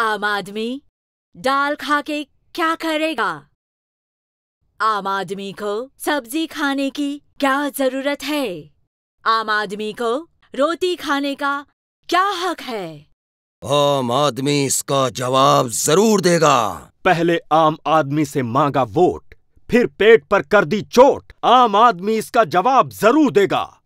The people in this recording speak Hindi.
आम आदमी दाल खा के क्या करेगा आम आदमी को सब्जी खाने की क्या जरूरत है आम आदमी को रोटी खाने का क्या हक है आम आदमी इसका जवाब जरूर देगा पहले आम आदमी से मांगा वोट फिर पेट पर कर दी चोट आम आदमी इसका जवाब जरूर देगा